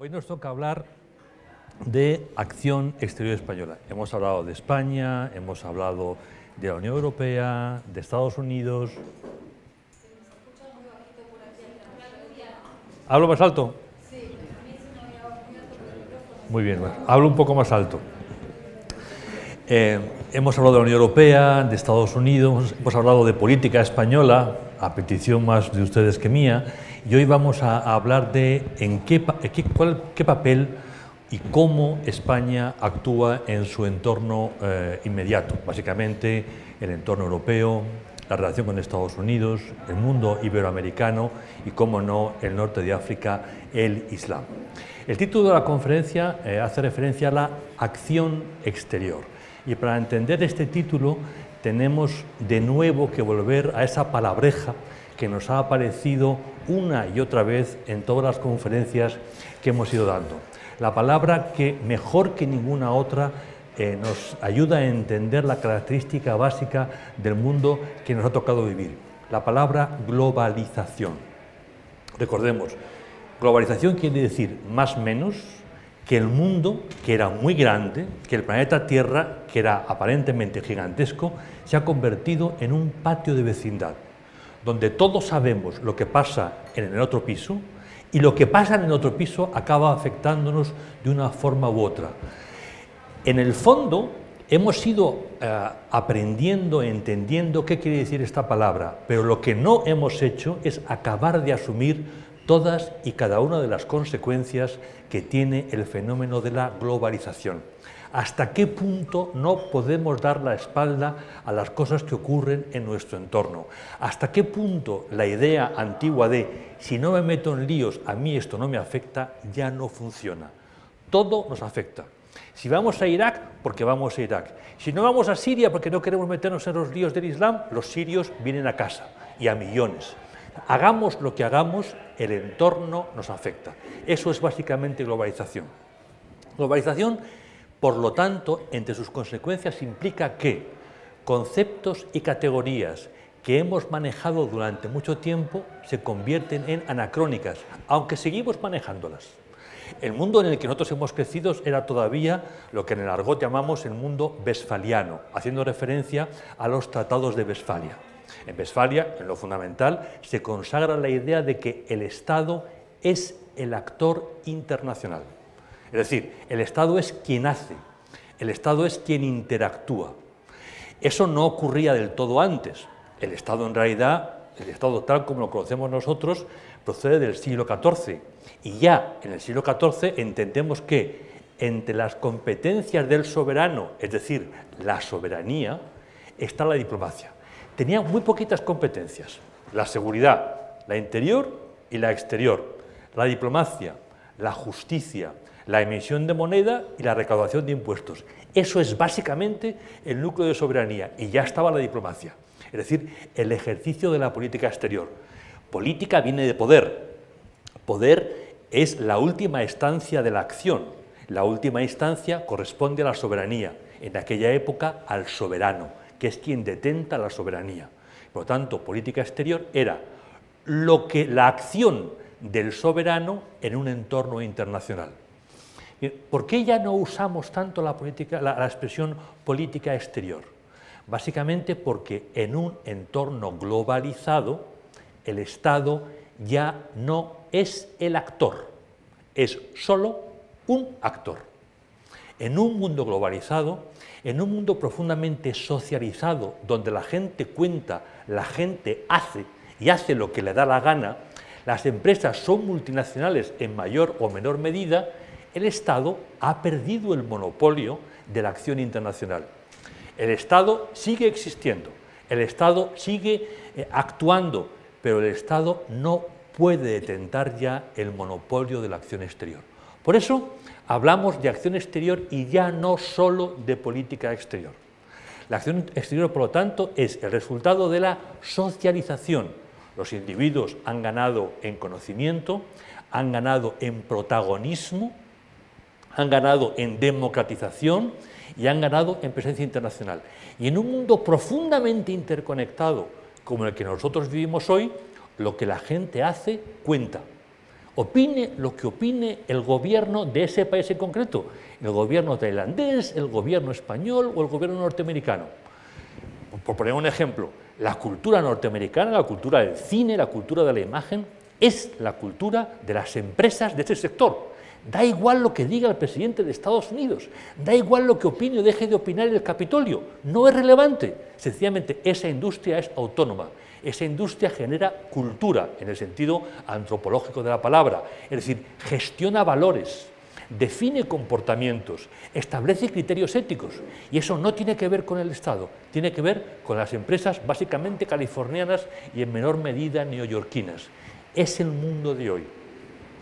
Hoy nos toca hablar de acción exterior española. Hemos hablado de España, hemos hablado de la Unión Europea, de Estados Unidos. ¿Hablo más alto? Muy bien, hablo un poco más alto. Eh, hemos hablado de la Unión Europea, de Estados Unidos, hemos hablado de política española, a petición más de ustedes que mía y hoy vamos a, hablar de en eh, qué, papel y cómo España actúa en su entorno eh, inmediato, básicamente el entorno europeo, la relación con Estados Unidos, el mundo iberoamericano y, cómo no, el norte de África, el Islam. El título de la conferencia eh, hace referencia a la acción exterior y para entender este título tenemos de nuevo que volver a esa palabreja que nos ha aparecido una y otra vez en todas las conferencias que hemos ido dando. La palabra que mejor que ninguna otra eh, nos ayuda a entender la característica básica del mundo que nos ha tocado vivir, la palabra globalización. Recordemos, globalización quiere decir más menos que el mundo, que era muy grande, que el planeta Tierra, que era aparentemente gigantesco, se ha convertido en un patio de vecindad donde todos sabemos lo que pasa en el otro piso y lo que pasa en el otro piso acaba afectándonos de una forma u otra. En el fondo hemos ido eh, aprendiendo, entendiendo qué quiere decir esta palabra, pero lo que no hemos hecho es acabar de asumir todas y cada una de las consecuencias que tiene el fenómeno de la globalización hasta qué punto no podemos dar la espalda a las cosas que ocurren en nuestro entorno, hasta qué punto la idea antigua de si no me meto en líos, a mí esto no me afecta, ya no funciona. Todo nos afecta. Si vamos a Irak, porque vamos a Irak. Si no vamos a Siria, porque no queremos meternos en los líos del Islam, los sirios vienen a casa y a millones. Hagamos lo que hagamos, el entorno nos afecta. Eso es básicamente globalización. Globalización por lo tanto, entre sus consecuencias implica que conceptos y categorías que hemos manejado durante mucho tiempo se convierten en anacrónicas, aunque seguimos manejándolas. El mundo en el que nosotros hemos crecido era todavía lo que en el argot llamamos el mundo vesfaliano, haciendo referencia a los tratados de Vesfalia. En Vesfalia, en lo fundamental, se consagra la idea de que el Estado es el actor internacional. Es decir, el Estado es quien hace, el Estado es quien interactúa. Eso no ocurría del todo antes. El Estado en realidad, el Estado tal como lo conocemos nosotros, procede del siglo XIV. Y ya en el siglo XIV entendemos que entre las competencias del soberano, es decir, la soberanía, está la diplomacia. Tenía muy poquitas competencias, la seguridad, la interior y la exterior, la diplomacia, la justicia, la emisión de moneda y la recaudación de impuestos. Eso es básicamente el núcleo de soberanía y ya estaba la diplomacia, es decir, el ejercicio de la política exterior. Política viene de poder. Poder es la última instancia de la acción. La última instancia corresponde a la soberanía, en aquella época al soberano, que es quien detenta la soberanía. Por lo tanto, política exterior era lo que la acción del soberano en un entorno internacional. ¿Por qué ya no usamos tanto la, expresión política exterior? Básicamente porque en un entorno globalizado el Estado ya no es el actor, es solo un actor. En un mundo globalizado, en un mundo profundamente socializado, donde la gente cuenta, la gente hace y hace lo que le da la gana, las empresas son multinacionales en mayor o menor medida, el Estado ha perdido el monopolio de la acción internacional. El Estado sigue existiendo, el Estado sigue eh, actuando, pero el Estado no puede detentar ya el monopolio de la acción exterior. Por eso hablamos de acción exterior y ya no solo de política exterior. La acción exterior, por lo tanto, es el resultado de la socialización los individuos han ganado en conocimiento, han ganado en protagonismo, han ganado en democratización y han ganado en presencia internacional. Y en un mundo profundamente interconectado como el que nosotros vivimos hoy, lo que la gente hace cuenta. Opine lo que opine el gobierno de ese país en concreto, el gobierno tailandés, el gobierno español o el gobierno norteamericano. Por poner un ejemplo, la cultura norteamericana, la cultura del cine, la cultura de la imagen, es la cultura de las empresas de este sector. Da igual lo que diga el presidente de Estados Unidos, da igual lo que opine o deje de opinar el Capitolio, no es relevante. Sencillamente, esa industria es autónoma. Esa industria genera cultura, en el sentido antropológico de la palabra, es decir, gestiona valores, define comportamientos, establece criterios éticos y eso no tiene que ver con el Estado, tiene que ver con las empresas básicamente californianas y en menor medida neoyorquinas. Es el mundo de hoy,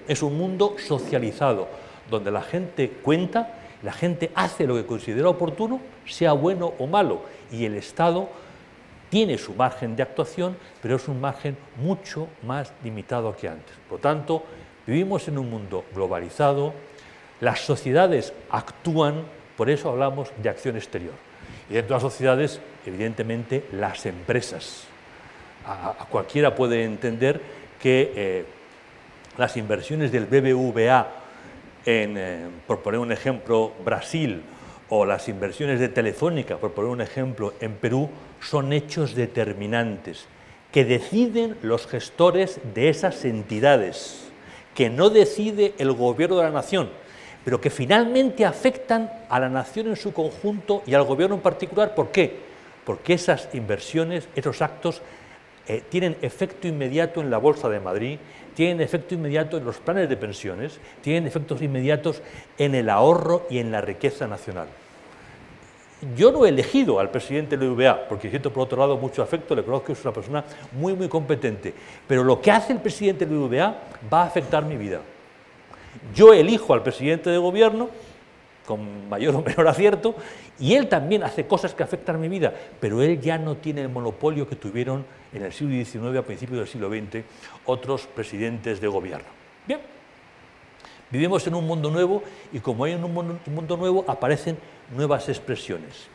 es un mundo socializado, donde la gente cuenta, la gente hace lo que considera oportuno, sea bueno o malo, y el Estado tiene su margen de actuación, pero es un margen mucho más limitado que antes. Por tanto, vivimos en un mundo globalizado, las sociedades actúan, por eso hablamos de acción exterior. Y dentro de las sociedades, evidentemente, las empresas. A, cualquiera puede entender que eh, las inversiones del BBVA eh, por poner un ejemplo, Brasil, o las inversiones de Telefónica, por poner un ejemplo, en Perú, son hechos determinantes que deciden los gestores de esas entidades, que no decide el gobierno de la nación, pero que finalmente afectan a la nación en su conjunto y al gobierno en particular. ¿Por qué? Porque esas inversiones, esos actos, eh, tienen efecto inmediato en la Bolsa de Madrid, tienen efecto inmediato en los planes de pensiones, tienen efectos inmediatos en el ahorro y en la riqueza nacional. Yo no he elegido al presidente del UBA, porque siento por otro lado mucho afecto, le conozco que es una persona muy, muy competente, pero lo que hace el presidente del UBA va a afectar mi vida. Yo elijo al presidente de gobierno, con mayor o menor acierto, y él también hace cosas que afectan mi vida, pero él ya no tiene el monopolio que tuvieron en el siglo XIX, a principios del siglo XX, otros presidentes de gobierno. Bien, vivimos en un mundo nuevo y como hay en un mundo nuevo aparecen nuevas expresiones.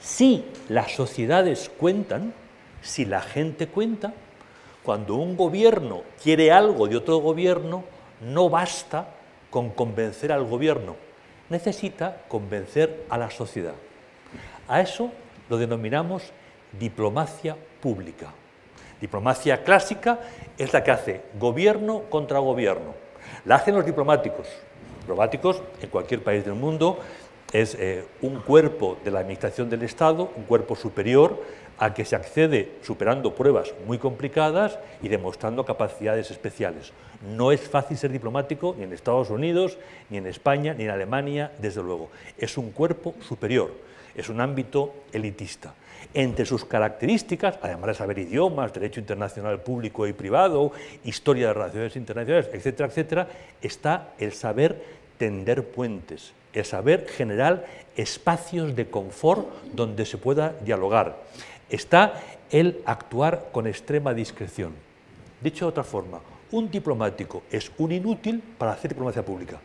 Si las sociedades cuentan, si la gente cuenta, cuando un gobierno quiere algo de otro gobierno, no basta con convencer al gobierno, necesita convencer a la sociedad. A eso lo denominamos diplomacia pública. Diplomacia clásica es la que hace gobierno contra gobierno. La hacen los diplomáticos. Diplomáticos en cualquier país del mundo es eh, un cuerpo de la administración del Estado, un cuerpo superior a que se accede superando pruebas muy complicadas y demostrando capacidades especiales. No es fácil ser diplomático ni en Estados Unidos, ni en España, ni en Alemania, desde luego. Es un cuerpo superior, es un ámbito elitista. Entre sus características, además de saber idiomas, derecho internacional público y privado, historia de relaciones internacionales, etcétera, etcétera, está el saber tender puentes, el saber generar espacios de confort donde se pueda dialogar, está el actuar con extrema discreción. Dicho de otra forma, un diplomático es un inútil para hacer diplomacia pública,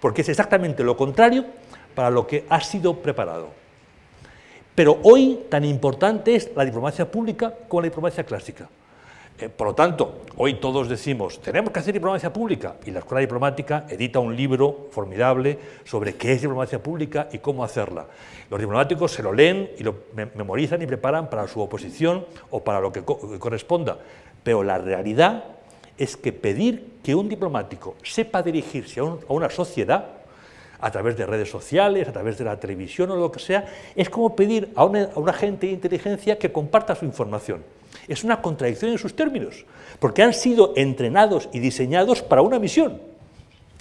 porque es exactamente lo contrario para lo que ha sido preparado. Pero hoy tan importante es la diplomacia pública como la diplomacia clásica. Eh, por lo tanto, hoy todos decimos, tenemos que hacer diplomacia pública, y la Escuela Diplomática edita un libro formidable sobre qué es diplomacia pública y cómo hacerla. Los diplomáticos se lo leen y lo memorizan y preparan para su oposición o para lo que, corresponda, pero la realidad es que pedir que un diplomático sepa dirigirse a, una sociedad, a través de redes sociales, a través de la televisión o lo que sea, es como pedir a un agente de inteligencia que comparta su información es una contradicción en sus términos, porque han sido entrenados y diseñados para una misión.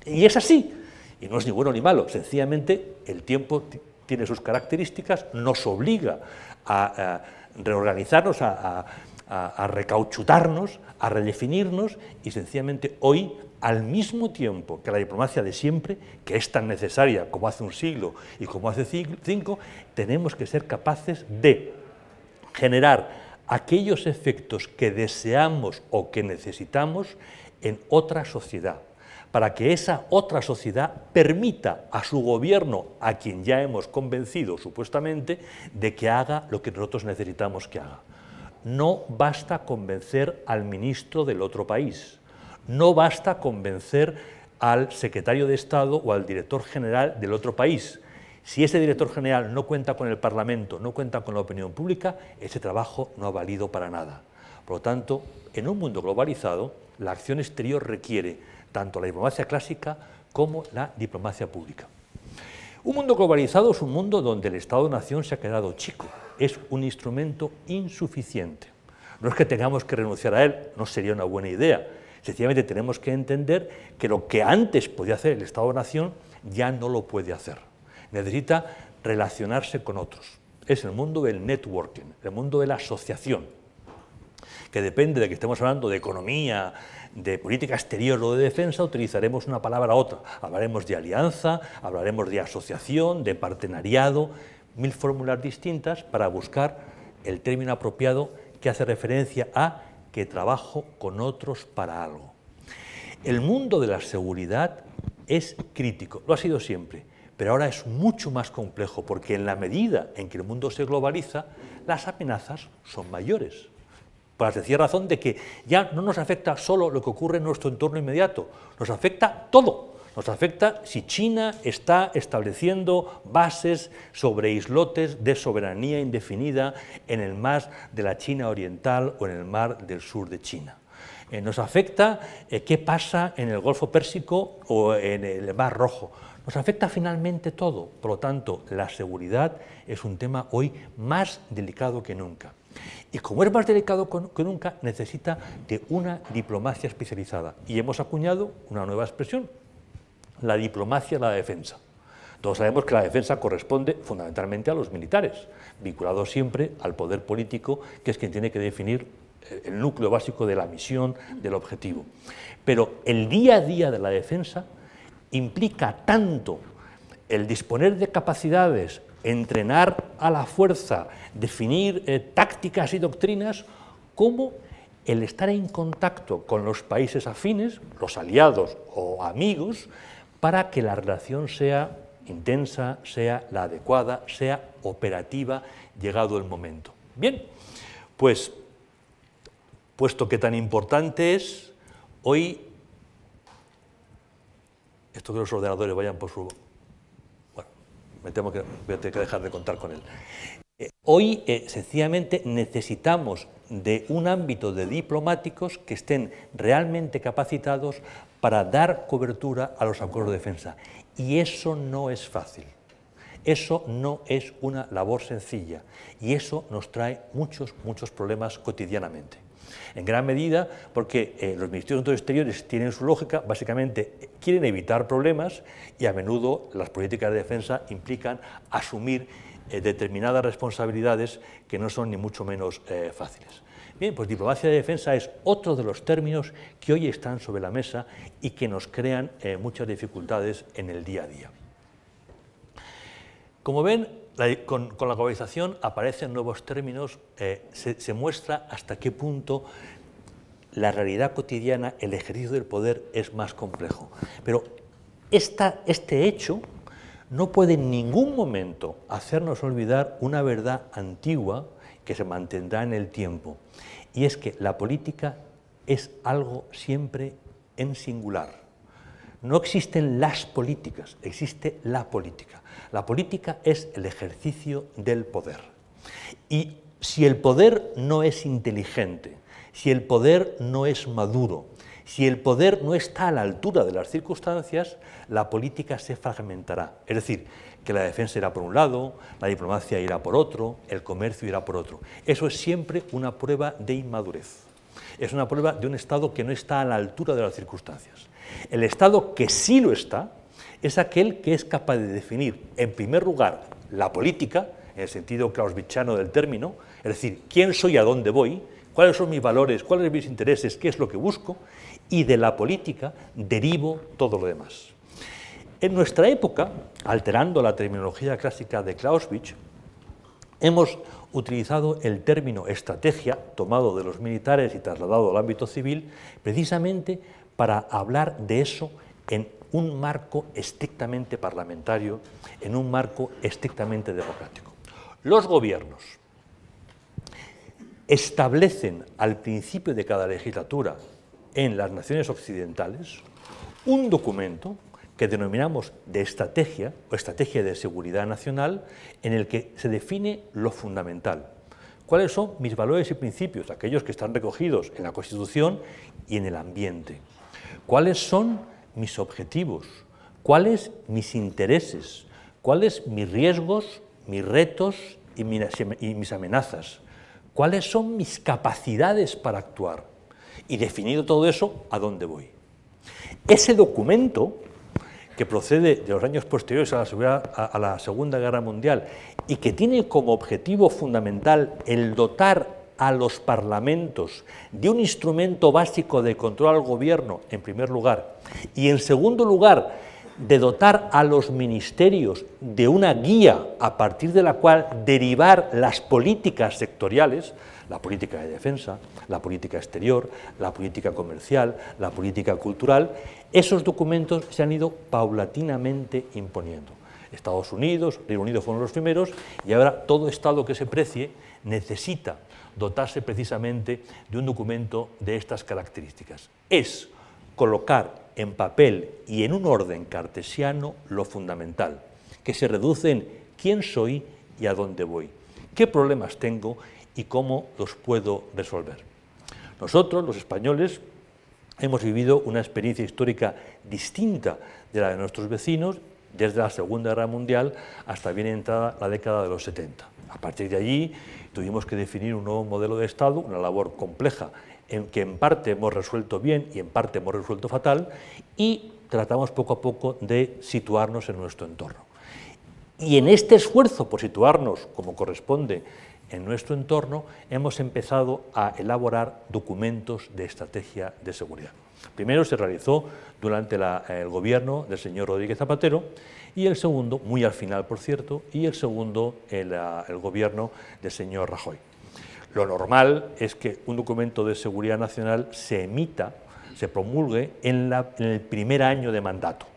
Y es así. Y no es ni bueno ni malo, sencillamente el tiempo tiene sus características, nos obliga a, reorganizarnos, a, a recauchutarnos, a redefinirnos y sencillamente hoy al mismo tiempo que la diplomacia de siempre, que es tan necesaria como hace un siglo y como hace cinco, tenemos que ser capaces de generar aquellos efectos que deseamos o que necesitamos en otra sociedad, para que esa otra sociedad permita a su gobierno, a quien ya hemos convencido supuestamente, de que haga lo que nosotros necesitamos que haga. No basta convencer al ministro del otro país, no basta convencer al secretario de Estado o al director general del otro país, si ese director general no cuenta con el Parlamento, no cuenta con la opinión pública, ese trabajo no ha valido para nada. Por lo tanto, en un mundo globalizado, la acción exterior requiere tanto la diplomacia clásica como la diplomacia pública. Un mundo globalizado es un mundo donde el Estado-nación se ha quedado chico, es un instrumento insuficiente. No es que tengamos que renunciar a él, no sería una buena idea. Sencillamente tenemos que entender que lo que antes podía hacer el Estado-nación ya no lo puede hacer necesita relacionarse con otros. Es el mundo del networking, el mundo de la asociación, que depende de que estemos hablando de economía, de política exterior o de defensa, utilizaremos una palabra u otra. Hablaremos de alianza, hablaremos de asociación, de partenariado, mil fórmulas distintas para buscar el término apropiado que hace referencia a que trabajo con otros para algo. El mundo de la seguridad es crítico, lo ha sido siempre. Pero ahora es mucho más complejo porque en la medida en que el mundo se globaliza, las amenazas son mayores. Por pues decir sencilla razón de que ya no nos afecta solo lo que ocurre en nuestro entorno inmediato, nos afecta todo. Nos afecta si China está estableciendo bases sobre islotes de soberanía indefinida en el mar de la China oriental o en el mar del sur de China. Eh, nos afecta eh, qué pasa en el Golfo Pérsico o en el Mar Rojo. Nos afecta finalmente todo, por lo tanto, la seguridad es un tema hoy más delicado que nunca. Y como es más delicado que nunca, necesita de una diplomacia especializada. Y hemos acuñado una nueva expresión, la diplomacia de la defensa. Todos sabemos que la defensa corresponde fundamentalmente a los militares, vinculados siempre al poder político, que es quien tiene que definir eh, el núcleo básico de la misión, del objetivo. Pero el día a día de la defensa implica tanto el disponer de capacidades, entrenar a la fuerza, definir eh, tácticas y doctrinas, como el estar en contacto con los países afines, los aliados o amigos, para que la relación sea intensa, sea la adecuada, sea operativa, llegado el momento. Bien, pues puesto que tan importante es, hoy esto que los ordenadores vayan por su... Bueno, me temo que voy a tener que dejar de contar con él. Eh, hoy, eh, sencillamente, necesitamos de un ámbito de diplomáticos que estén realmente capacitados para dar cobertura a los acuerdos de defensa. Y eso no es fácil. Eso no es una labor sencilla y eso nos trae muchos, muchos problemas cotidianamente. En gran medida porque eh, los ministerios de exteriores tienen su lógica, básicamente eh, quieren evitar problemas y a menudo las políticas de defensa implican asumir eh, determinadas responsabilidades que no son ni mucho menos fáciles. Bien, pues diplomacia de defensa es otro de los términos que hoy están sobre la mesa y que nos crean muchas dificultades en el día a día. Como ven, con, la globalización aparecen nuevos términos, eh, se, muestra hasta qué punto la realidad cotidiana, el ejercicio del poder es más complejo. Pero este hecho no puede en ningún momento hacernos olvidar una verdad antigua que se mantendrá en el tiempo, y es que la política es algo siempre en singular. No existen las políticas, existe la política. La política es el ejercicio del poder. Y si el poder no es inteligente, si el poder no es maduro, si el poder no está a la altura de las circunstancias, la política se fragmentará. Es decir, que la defensa irá por un lado, la diplomacia irá por otro, el comercio irá por otro. Eso es siempre una prueba de inmadurez. Es una prueba de un Estado que no está a la altura de las circunstancias. El Estado que sí lo está, es aquel que es capaz de definir, en primer lugar, la política, en el sentido clausvichano del término, es decir, quién soy, a dónde voy, cuáles son mis valores, cuáles son mis intereses, qué es lo que busco, y de la política derivo todo lo demás. En nuestra época, alterando la terminología clásica de Clausewitz, hemos utilizado el término estrategia, tomado de los militares y trasladado al ámbito civil, precisamente para hablar de eso en un marco estrictamente parlamentario, en un marco estrictamente democrático. Los gobiernos establecen al principio de cada legislatura en las naciones occidentales un documento que denominamos de estrategia o estrategia de seguridad nacional en el que se define lo fundamental. ¿Cuáles son mis valores y principios? Aquellos que están recogidos en la Constitución y en el ambiente. ¿Cuáles son mis objetivos, cuáles mis intereses, cuáles mis riesgos, mis retos y mis amenazas, cuáles son mis capacidades para actuar y definido todo eso, ¿a dónde voy? Ese documento que procede de los años posteriores a la, a la Segunda Guerra Mundial y que tiene como objetivo fundamental el dotar a los parlamentos de un instrumento básico de control al gobierno, en primer lugar, y en segundo lugar, de dotar a los ministerios de una guía a partir de la cual derivar las políticas sectoriales, la política de defensa, la política exterior, la política comercial, la política cultural, esos documentos se han ido paulatinamente imponiendo. Estados Unidos, Reino Unido fueron los primeros y ahora todo Estado que se precie necesita dotarse precisamente de un documento de estas características. Es colocar en papel y en un orden cartesiano lo fundamental, que se reduce en quién soy y a dónde voy, qué problemas tengo y cómo los puedo resolver. Nosotros, los españoles, hemos vivido una experiencia histórica distinta de la de nuestros vecinos desde la Segunda Guerra Mundial hasta bien entrada la década de los 70. A partir de allí tuvimos que definir un nuevo modelo de Estado, una labor compleja en que en parte hemos resuelto bien y en parte hemos resuelto fatal y tratamos poco a poco de situarnos en nuestro entorno. Y en este esfuerzo por situarnos como corresponde en nuestro entorno, hemos empezado a elaborar documentos de estrategia de seguridad. Primero se realizó durante el gobierno del señor Rodríguez Zapatero y el segundo, muy al final por cierto, y el segundo, ah, el, gobierno del señor Rajoy. Lo normal es que un documento de seguridad nacional se emita, se promulgue en, el primer año de mandato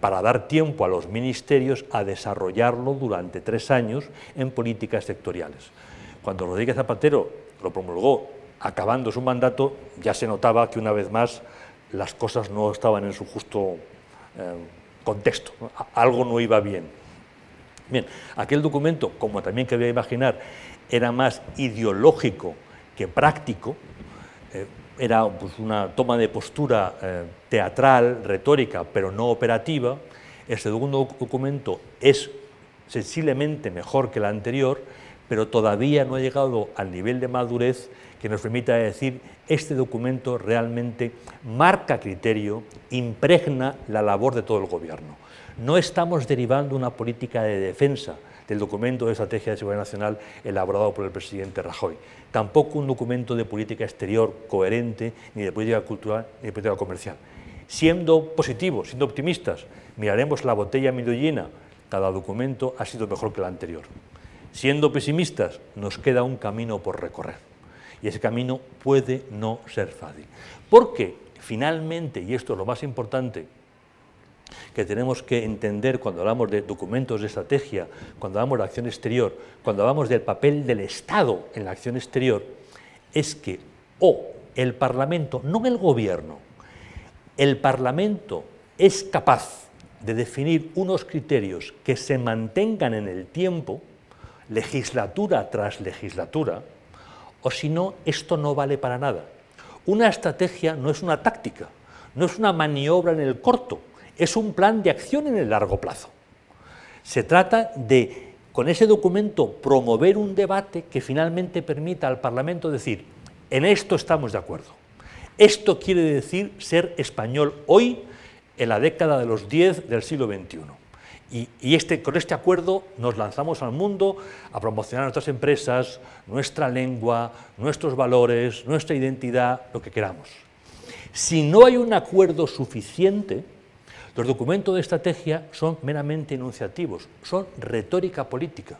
para dar tiempo a los ministerios a desarrollarlo durante tres años en políticas sectoriales. Cuando Rodríguez Zapatero lo promulgó acabando su mandato, ya se notaba que una vez más las cosas no estaban en su justo eh, contexto, algo no iba bien. Bien, aquel documento, como también quería imaginar, era más ideológico que práctico, eh, era pues, una toma de postura eh, teatral, retórica, pero no operativa. El este segundo documento es sensiblemente mejor que el anterior, pero todavía no ha llegado al nivel de madurez que nos permita decir, este documento realmente marca criterio, impregna la labor de todo el Gobierno. No estamos derivando una política de defensa del documento de estrategia de seguridad nacional elaborado por el presidente Rajoy, tampoco un documento de política exterior coherente, ni de política cultural, ni de política comercial. Siendo positivos, siendo optimistas, miraremos la botella medio llena, cada documento ha sido mejor que el anterior. Siendo pesimistas, nos queda un camino por recorrer. Y ese camino puede no ser fácil. Porque finalmente, y esto es lo más importante, que tenemos que entender cuando hablamos de documentos de estrategia, cuando hablamos de acción exterior, cuando hablamos del papel del Estado en la acción exterior, es que o el Parlamento, no el Gobierno, el Parlamento es capaz de definir unos criterios que se mantengan en el tiempo, legislatura tras legislatura, o si no, esto no vale para nada. Una estrategia no es una táctica, no es una maniobra en el corto, es un plan de acción en el largo plazo. Se trata de, con ese documento, promover un debate que finalmente permita al Parlamento decir, en esto estamos de acuerdo. Esto quiere decir ser español hoy, en la década de los 10 del siglo XXI. Y, este, con este acuerdo nos lanzamos al mundo a promocionar nuestras empresas, nuestra lengua, nuestros valores, nuestra identidad, lo que queramos. Si no hay un acuerdo suficiente, los documentos de estrategia son meramente enunciativos, son retórica política.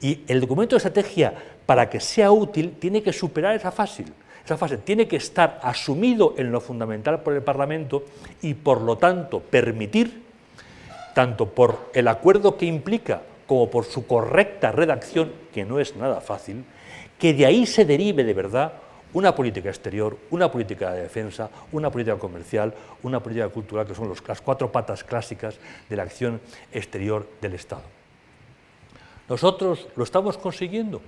Y el documento de estrategia, para que sea útil, tiene que superar esa fase. Esa fase tiene que estar asumido en lo fundamental por el Parlamento y, por lo tanto, permitir tanto por el acuerdo que implica como por su correcta redacción, que no es nada fácil, que de ahí se derive de verdad una política exterior, una política de defensa, una política comercial, una política cultural, que son las cuatro patas clásicas de la acción exterior del Estado. ¿Nosotros lo estamos consiguiendo?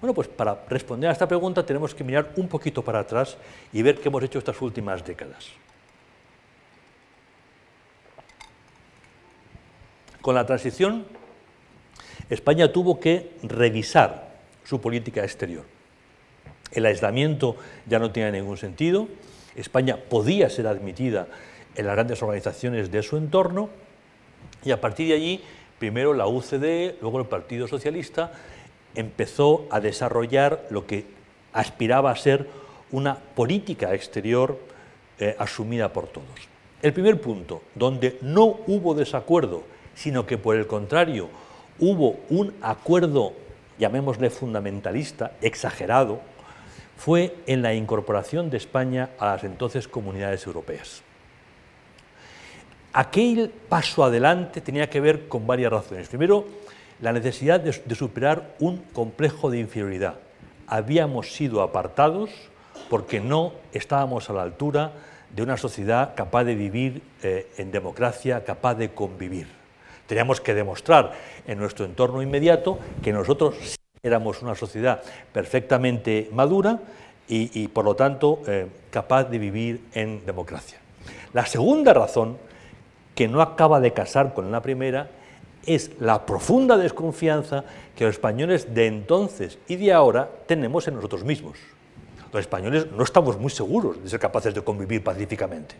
Bueno, pues para responder a esta pregunta tenemos que mirar un poquito para atrás y ver qué hemos hecho estas últimas décadas. Con la transición, España tuvo que revisar su política exterior. El aislamiento ya no tenía ningún sentido, España podía ser admitida en las grandes organizaciones de su entorno y a partir de allí, primero la UCD, luego el Partido Socialista, empezó a desarrollar lo que aspiraba a ser una política exterior eh, asumida por todos. El primer punto, donde no hubo desacuerdo sino que por el contrario hubo un acuerdo, llamémosle fundamentalista, exagerado, fue en la incorporación de España a las entonces comunidades europeas. Aquel paso adelante tenía que ver con varias razones. Primero, la necesidad de, superar un complejo de inferioridad. Habíamos sido apartados porque no estábamos a la altura de una sociedad capaz de vivir eh, en democracia, capaz de convivir. Teníamos que demostrar en nuestro entorno inmediato que nosotros éramos una sociedad perfectamente madura y, por lo tanto, eh, capaz de vivir en democracia. La segunda razón, que no acaba de casar con la primera, es la profunda desconfianza que los españoles de entonces y de ahora tenemos en nosotros mismos. Los españoles no estamos muy seguros de ser capaces de convivir pacíficamente.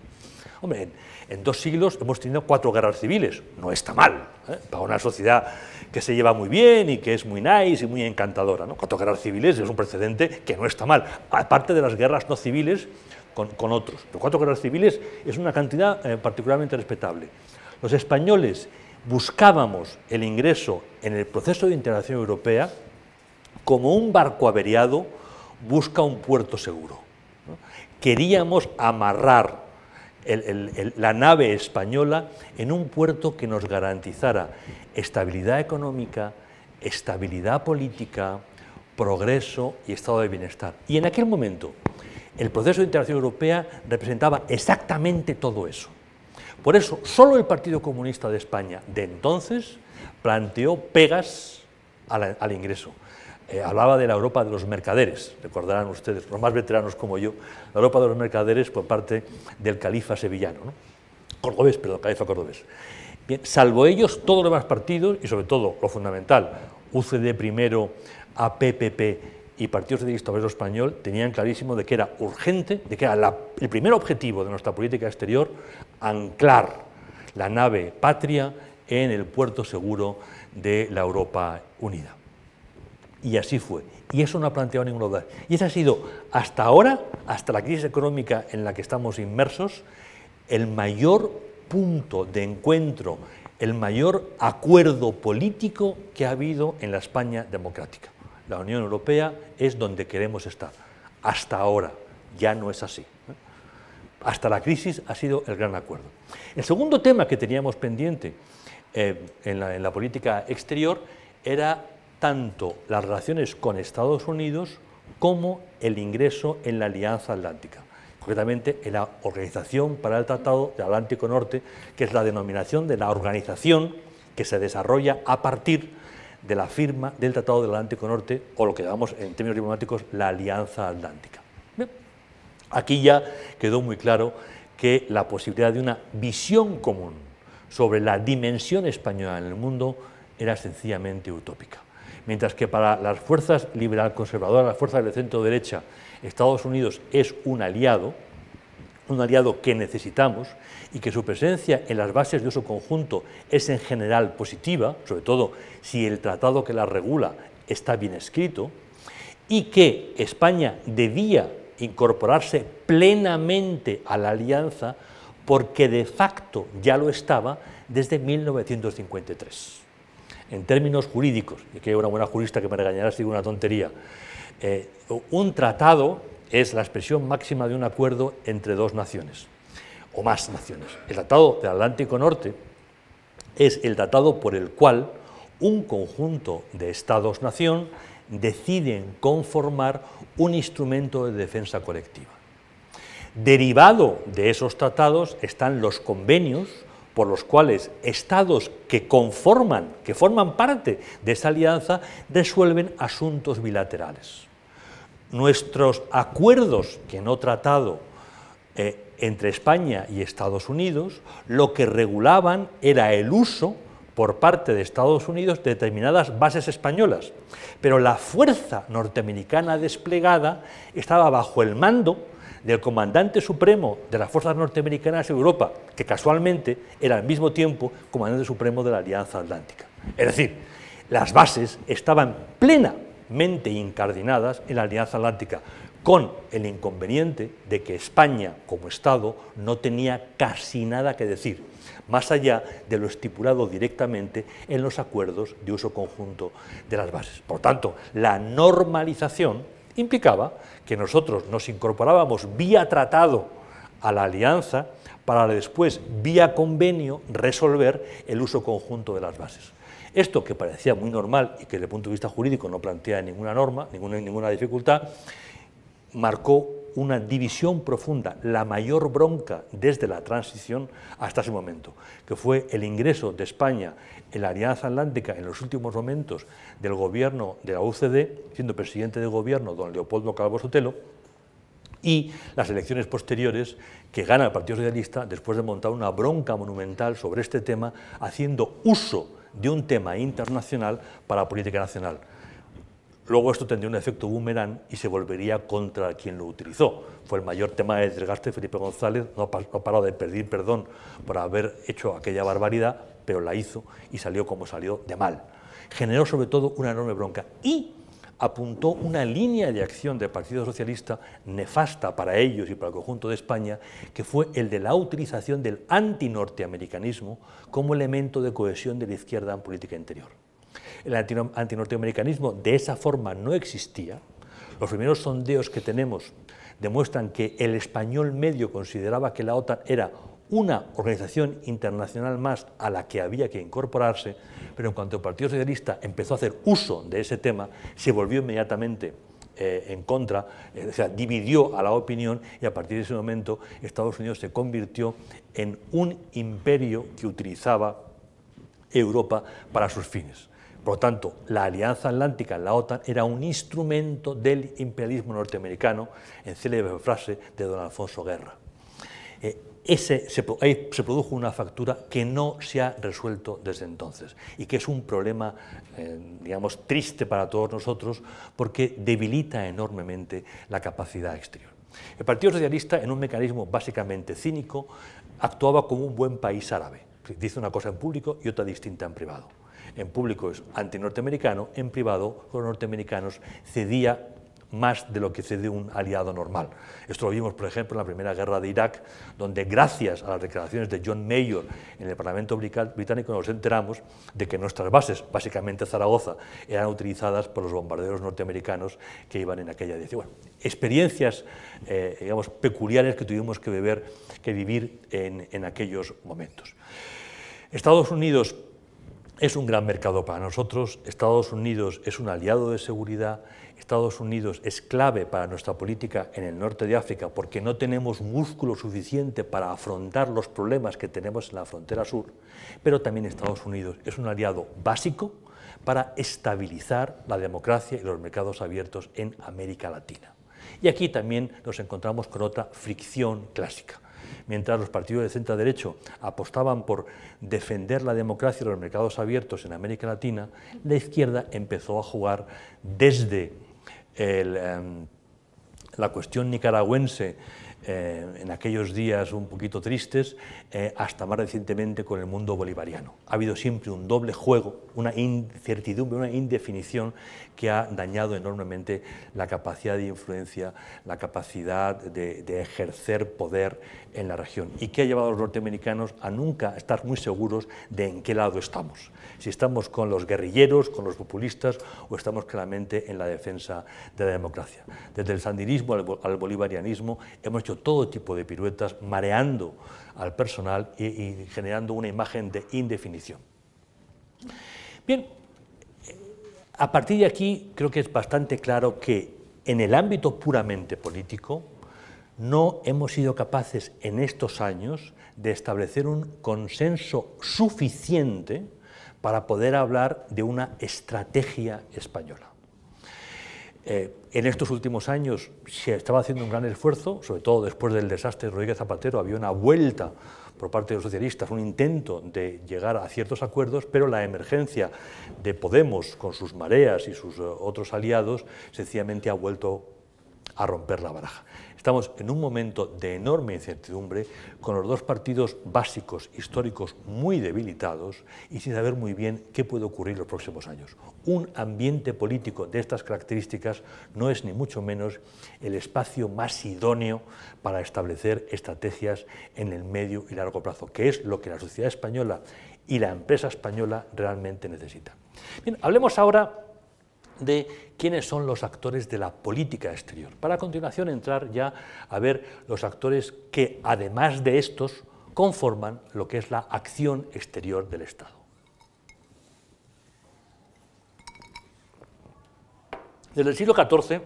Hombre, en, dos siglos hemos tenido cuatro guerras civiles, no está mal, ¿eh? para una sociedad que se lleva muy bien y que es muy nice y muy encantadora. Cuatro guerras civiles es un precedente que no está mal, aparte de las guerras no civiles con, otros. Pero cuatro guerras civiles es una cantidad eh, particularmente respetable. Los españoles buscábamos el ingreso en el proceso de integración europea como un barco averiado busca un puerto seguro. Queríamos amarrar la nave española en un puerto que nos garantizara estabilidad económica, estabilidad política, progreso y estado de bienestar. Y en aquel momento el proceso de integración europea representaba exactamente todo eso. Por eso, solo el Partido Comunista de España de entonces planteó pegas al ingreso. Eh, hablaba de la Europa de los mercaderes, recordarán ustedes, los más veteranos como yo, la Europa de los mercaderes por parte del califa sevillano, cordobés, perdón, califa cordobés. salvo ellos, todos los demás partidos, y sobre todo, lo fundamental, UCD primero, APPP y Partido Socialista Obrero Español tenían clarísimo de que era urgente, de que era el primer objetivo de nuestra política exterior anclar la nave patria en el puerto seguro de la Europa Unida. Y así fue. Y eso no ha planteado ningún lugar. Y ese ha sido, hasta ahora, hasta la crisis económica en la que estamos inmersos, el mayor punto de encuentro, el mayor acuerdo político que ha habido en la España democrática. La Unión Europea es donde queremos estar. Hasta ahora ya no es así. ¿eh? Hasta la crisis ha sido el gran acuerdo. El segundo tema que teníamos pendiente eh, en la política exterior era tanto las relaciones con Estados Unidos como el ingreso en la Alianza Atlántica, concretamente en la Organización para el Tratado del Atlántico Norte, que es la denominación de la organización que se desarrolla a partir de la firma del Tratado del Atlántico Norte, o lo que llamamos en términos diplomáticos la Alianza Atlántica. Aquí ya quedó muy claro que la posibilidad de una visión común sobre la dimensión española en el mundo era sencillamente utópica. Mientras que para las fuerzas liberal conservadoras, las fuerzas del centro derecha, Estados Unidos es un aliado, un aliado que necesitamos y que su presencia en las bases de uso conjunto es en general positiva, sobre todo si el tratado que la regula está bien escrito, y que España debía incorporarse plenamente a la alianza porque de facto ya lo estaba desde 1953 en términos jurídicos, y que hay una buena jurista que me regañará si digo una tontería, eh, un tratado es la expresión máxima de un acuerdo entre dos naciones, o más naciones. El Tratado del Atlántico Norte es el tratado por el cual un conjunto de estados-nación deciden conformar un instrumento de defensa colectiva. Derivado de esos tratados están los convenios por los cuales estados que conforman, que forman parte de esa alianza, resuelven asuntos bilaterales. Nuestros acuerdos que no tratado eh, entre España y Estados Unidos lo que regulaban era el uso por parte de Estados Unidos de determinadas bases españolas, pero la fuerza norteamericana desplegada estaba bajo el mando del comandante supremo de las fuerzas norteamericanas en Europa, que casualmente era al mismo tiempo comandante supremo de la Alianza Atlántica. Es decir, las bases estaban plenamente incardinadas en la Alianza Atlántica, con el inconveniente de que España como Estado no tenía casi nada que decir, más allá de lo estipulado directamente en los acuerdos de uso conjunto de las bases. Por tanto, la normalización implicaba que nosotros nos incorporábamos vía tratado a la alianza para después, vía convenio, resolver el uso conjunto de las bases. Esto que parecía muy normal y que desde el punto de vista jurídico no plantea ninguna norma, ninguna, ninguna dificultad, marcó una división profunda, la mayor bronca desde la transición hasta ese momento, que fue el ingreso de España en la Alianza Atlántica en los últimos momentos del gobierno de la UCD, siendo presidente de gobierno don Leopoldo Calvo Sotelo, y las elecciones posteriores que gana el Partido Socialista después de montar una bronca monumental sobre este tema, haciendo uso de un tema internacional para la política nacional. Luego esto tendría un efecto boomerang y se volvería contra quien lo utilizó. Fue el mayor tema de desgaste Felipe González, no ha parado de pedir perdón por haber hecho aquella barbaridad, pero la hizo y salió como salió de mal. Generó sobre todo una enorme bronca y apuntó una línea de acción del Partido Socialista nefasta para ellos y para el conjunto de España, que fue el de la utilización del antinorteamericanismo como elemento de cohesión de la izquierda en política interior. El antinorteamericanismo de esa forma no existía. Los primeros sondeos que tenemos demuestran que el español medio consideraba que la OTAN era una organización internacional más a la que había que incorporarse, pero en cuanto el Partido Socialista empezó a hacer uso de ese tema, se volvió inmediatamente eh, en contra, eh, o sea, dividió a la opinión y a partir de ese momento Estados Unidos se convirtió en un imperio que utilizaba Europa para sus fines. Por lo tanto, la Alianza Atlántica, la OTAN, era un instrumento del imperialismo norteamericano, en célebre frase de don Alfonso Guerra. Eh, se, produjo una factura que no se ha resuelto desde entonces y que es un problema, eh, digamos, triste para todos nosotros porque debilita enormemente la capacidad exterior. El Partido Socialista, en un mecanismo básicamente cínico, actuaba como un buen país árabe. Dice una cosa en público y otra distinta en privado. En público es antinorteamericano, en privado con los norteamericanos cedía más de lo que cede un aliado normal. Esto lo vimos, por ejemplo, en la primera guerra de Irak, donde gracias a las declaraciones de John Mayor en el Parlamento británico nos enteramos de que nuestras bases, básicamente Zaragoza, eran utilizadas por los bombarderos norteamericanos que iban en aquella dirección. experiencias, eh, digamos, peculiares que tuvimos que, beber, que vivir en aquellos momentos. Estados Unidos es un gran mercado para nosotros, Estados Unidos es un aliado de seguridad, Estados Unidos es clave para nuestra política en el norte de África porque no tenemos músculo suficiente para afrontar los problemas que tenemos en la frontera sur, pero también Estados Unidos es un aliado básico para estabilizar la democracia y los mercados abiertos en América Latina. Y aquí también nos encontramos con otra fricción clásica. Mientras los partidos de centro-derecho apostaban por defender la democracia y los mercados abiertos en América Latina, la izquierda empezó a jugar desde em, la cuestión nicaragüense, eh, en aquellos días un poquito tristes, eh, hasta más recientemente con el mundo bolivariano. Ha habido siempre un doble juego, una incertidumbre, una indefinición que ha dañado enormemente la capacidad de influencia, la capacidad de ejercer poder en la región y que ha llevado a los norteamericanos a nunca estar muy seguros de en qué lado estamos, si estamos con los guerrilleros, con los populistas o estamos claramente en la defensa de la democracia. Desde el sandinismo al bolivarianismo hemos hecho todo tipo de piruetas mareando al personal y, generando una imagen de indefinición. Bien, a partir de aquí creo que es bastante claro que en el ámbito puramente político no hemos sido capaces en estos años de establecer un consenso suficiente para poder hablar de una estrategia española. Eh, en estos últimos años se estaba haciendo un gran esfuerzo, sobre todo después del desastre de Rodríguez Zapatero, había una vuelta por parte de los socialistas, un intento de llegar a ciertos acuerdos, pero la emergencia de Podemos con sus mareas y sus eh, otros aliados sencillamente ha vuelto a romper la baraja. Estamos en un momento de enorme incertidumbre, con los dos partidos básicos históricos muy debilitados y sin saber muy bien qué puede ocurrir los próximos años. Un ambiente político de estas características no es ni mucho menos el espacio más idóneo para establecer estrategias en el medio y largo plazo, que es lo que la sociedad española y la empresa española realmente necesitan. Bien, hablemos ahora de quiénes son los actores de la política exterior. Para a continuación entrar ya a ver los actores que, además de estos, conforman lo que es la acción exterior del Estado. Desde el siglo XIV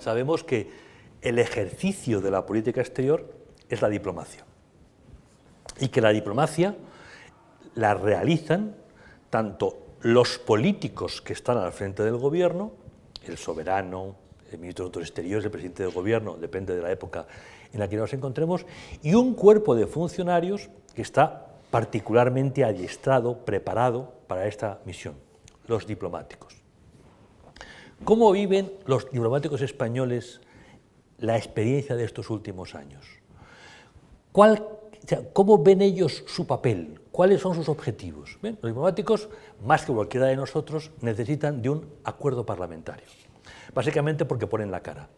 sabemos que el ejercicio de la política exterior es la diplomacia y que la diplomacia la realizan tanto los políticos que están al frente del gobierno, el soberano, el ministro de Asuntos Exteriores, el presidente del gobierno, depende de la época en la que nos encontremos, y un cuerpo de funcionarios que está particularmente adiestrado, preparado para esta misión, los diplomáticos. ¿Cómo viven los diplomáticos españoles la experiencia de estos últimos años? ¿Cuál ¿cómo ven ellos su papel? ¿Cuáles son sus objetivos? los diplomáticos, más que cualquiera de nosotros, necesitan de un acuerdo parlamentario. Básicamente porque ponen la cara.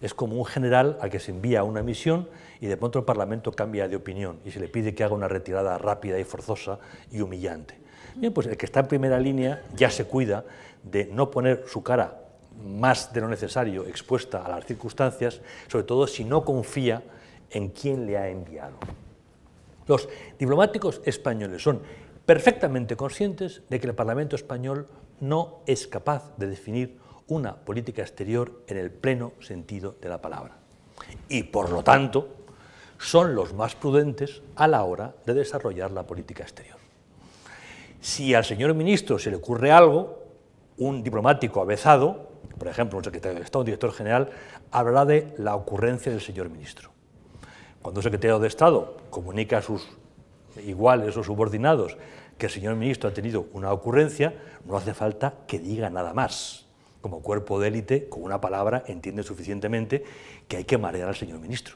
Es como un general al que se envía a una misión y de pronto el Parlamento cambia de opinión y se le pide que haga una retirada rápida y forzosa y humillante. pues el que está en primera línea ya se cuida de no poner su cara más de lo necesario expuesta a las circunstancias, sobre todo si no confía en quién le ha enviado. Los diplomáticos españoles son perfectamente conscientes de que el Parlamento español no es capaz de definir una política exterior en el pleno sentido de la palabra. Y por lo tanto, son los más prudentes a la hora de desarrollar la política exterior. Si al señor ministro se le ocurre algo, un diplomático avezado, por ejemplo, un secretario de Estado, un director general, hablará de la ocurrencia del señor ministro. Cuando un secretario de Estado comunica a sus iguales o subordinados que el señor ministro ha tenido una ocurrencia, no hace falta que diga nada más. Como cuerpo de élite, con una palabra, entiende suficientemente que hay que marear al señor ministro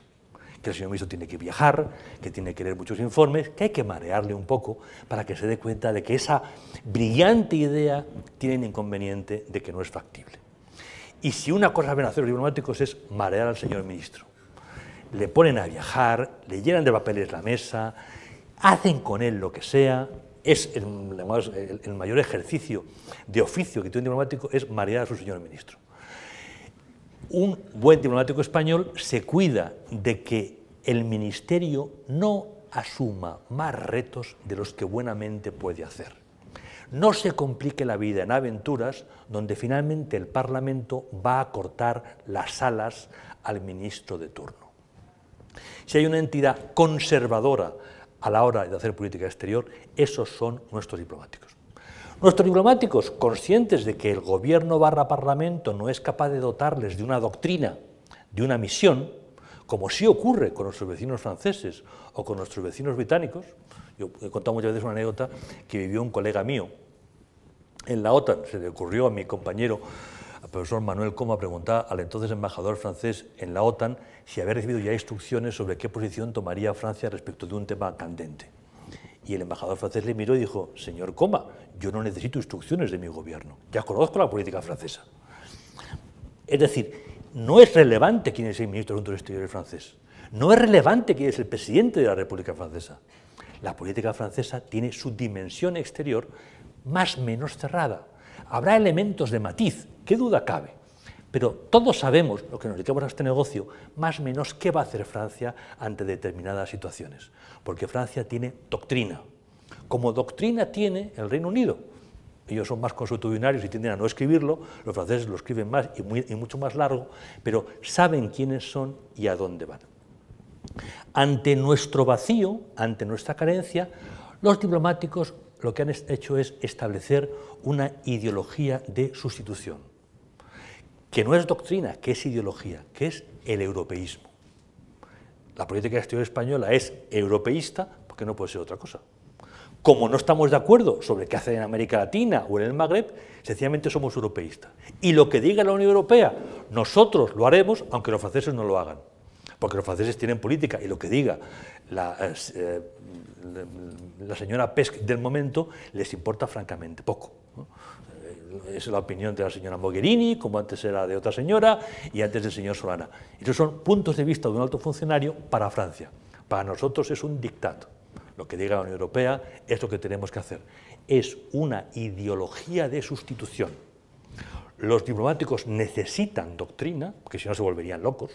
que el señor ministro tiene que viajar, que tiene que leer muchos informes, que hay que marearle un poco para que se dé cuenta de que esa brillante idea tiene el inconveniente de que no es factible. Y si una cosa ven hacer los diplomáticos es marear al señor ministro le ponen a viajar, le llenan de papeles la mesa, hacen con él lo que sea. Es el, mayor ejercicio de oficio que tiene un diplomático es marear a su señor ministro. Un buen diplomático español se cuida de que el ministerio no asuma más retos de los que buenamente puede hacer. No se complique la vida en aventuras donde finalmente el Parlamento va a cortar las alas al ministro de turno. Si hay una entidad conservadora a la hora de hacer política exterior, esos son nuestros diplomáticos. Nuestros diplomáticos, conscientes de que el gobierno barra parlamento no es capaz de dotarles de una doctrina, de una misión, como sí ocurre con nuestros vecinos franceses o con nuestros vecinos británicos, yo he contado muchas veces una anécdota que vivió un colega mío en la OTAN, se le ocurrió a mi compañero, al profesor Manuel Coma, preguntar al entonces embajador francés en la OTAN si había recibido ya instrucciones sobre qué posición tomaría Francia respecto de un tema candente. Y el embajador francés le miró y dijo, señor Coma, yo no necesito instrucciones de mi gobierno, ya conozco la política francesa. Es decir, no es relevante quién es el ministro de Asuntos Exteriores francés, no es relevante quién es el presidente de la República Francesa. La política francesa tiene su dimensión exterior más o menos cerrada. Habrá elementos de matiz, qué duda cabe, pero todos sabemos, lo que nos dedicamos a este negocio, más o menos qué va a hacer Francia ante determinadas situaciones. Porque Francia tiene doctrina. Como doctrina tiene el Reino Unido. Ellos son más consuetudinarios y tienden a no escribirlo, los franceses lo escriben más y mucho más largo, pero saben quiénes son y a dónde van. Ante nuestro vacío, ante nuestra carencia, los diplomáticos lo que han hecho es establecer una ideología de sustitución que no es doctrina, que es ideología, que es el europeísmo. La política exterior española es europeísta porque no puede ser otra cosa. Como no estamos de acuerdo sobre qué hacer en América Latina o en el Magreb, sencillamente somos europeístas. Y lo que diga la Unión Europea, nosotros lo haremos, aunque los franceses no lo hagan. Porque los franceses tienen política y lo que diga la, eh, señora Pesc del momento les importa francamente poco es la opinión de la señora Mogherini, como antes era de otra señora y antes del señor Solana. Esos son puntos de vista de un alto funcionario para Francia. Para nosotros es un dictado. Lo que diga la Unión Europea es lo que tenemos que hacer. Es una ideología de sustitución. Los diplomáticos necesitan doctrina, porque si no se volverían locos,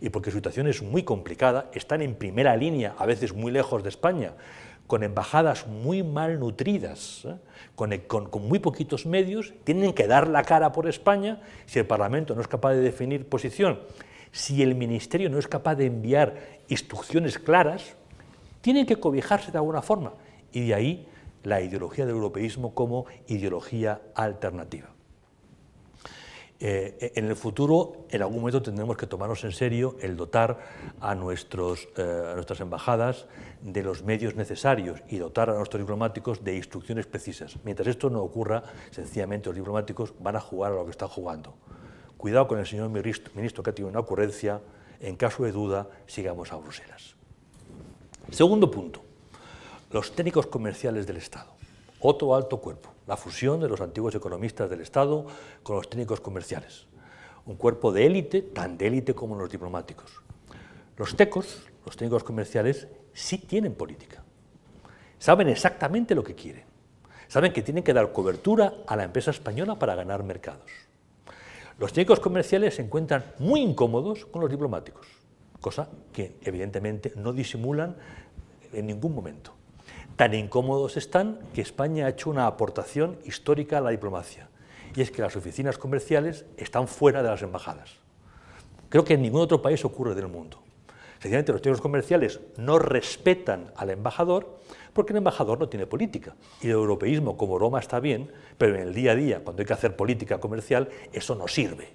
y porque su situación es muy complicada, están en primera línea, a veces muy lejos de España, con embajadas muy mal nutridas, ¿eh? e, con, muy poquitos medios, tienen que dar la cara por España si el Parlamento no es capaz de definir posición, si el Ministerio no es capaz de enviar instrucciones claras, tienen que cobijarse de alguna forma. Y de ahí la ideología del europeísmo como ideología alternativa. Eh, en el futuro, en algún momento tendremos que tomarnos en serio el dotar a, nuestros, eh, a nuestras embajadas de los medios necesarios y dotar a nuestros diplomáticos de instrucciones precisas. Mientras esto no ocurra, sencillamente los diplomáticos van a jugar a lo que están jugando. Cuidado con el señor ministro que ha tenido una ocurrencia. En caso de duda, sigamos a Bruselas. Segundo punto, los técnicos comerciales del Estado. Otro alto cuerpo, la fusión de los antiguos economistas del Estado con los técnicos comerciales. Un cuerpo de élite, tan de élite como los diplomáticos. Los tecos, los técnicos comerciales, sí tienen política. Saben exactamente lo que quieren. Saben que tienen que dar cobertura a la empresa española para ganar mercados. Los técnicos comerciales se encuentran muy incómodos con los diplomáticos, cosa que evidentemente no disimulan en ningún momento tan incómodos están que España ha hecho una aportación histórica a la diplomacia, y es que las oficinas comerciales están fuera de las embajadas. Creo que en ningún otro país ocurre del mundo. Sencillamente los técnicos comerciales no respetan al embajador porque el embajador no tiene política. Y el europeísmo como Roma está bien, pero en el día a día, cuando hay que hacer política comercial, eso no sirve.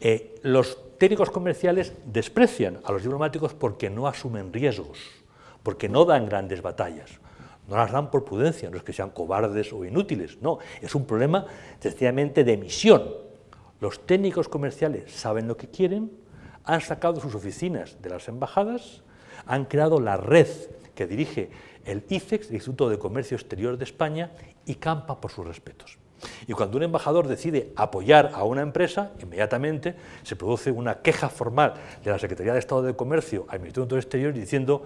Eh, los técnicos comerciales desprecian a los diplomáticos porque no asumen riesgos porque no dan grandes batallas. No las dan por prudencia, no es que sean cobardes o inútiles, no, es un problema sencillamente de misión. Los técnicos comerciales saben lo que quieren, han sacado sus oficinas de las embajadas, han creado la red que dirige el ICEX, el Instituto de Comercio Exterior de España, y campa por sus respetos. Y cuando un embajador decide apoyar a una empresa, inmediatamente se produce una queja formal de la Secretaría de Estado de Comercio al Ministerio de Exterior diciendo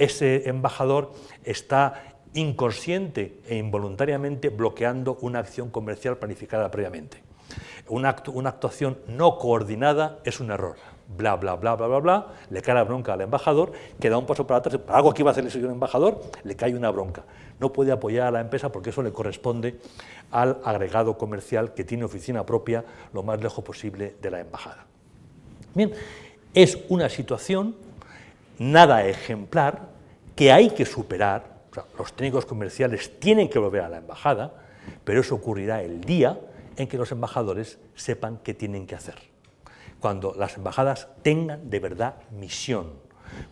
ese embajador está inconsciente e involuntariamente bloqueando una acción comercial planificada previamente. Una, una, actuación no coordinada es un error. Bla, bla, bla, bla, bla, bla, le cae la bronca al embajador, que da un paso para atrás, para algo que iba a hacer el señor embajador, le cae una bronca. No puede apoyar a la empresa porque eso le corresponde al agregado comercial que tiene oficina propia lo más lejos posible de la embajada. Bien, es una situación nada ejemplar, que hay que superar, los técnicos comerciales tienen que volver a la embajada, pero eso ocurrirá el día en que los embajadores sepan qué tienen que hacer. Cuando las embajadas tengan de verdad misión,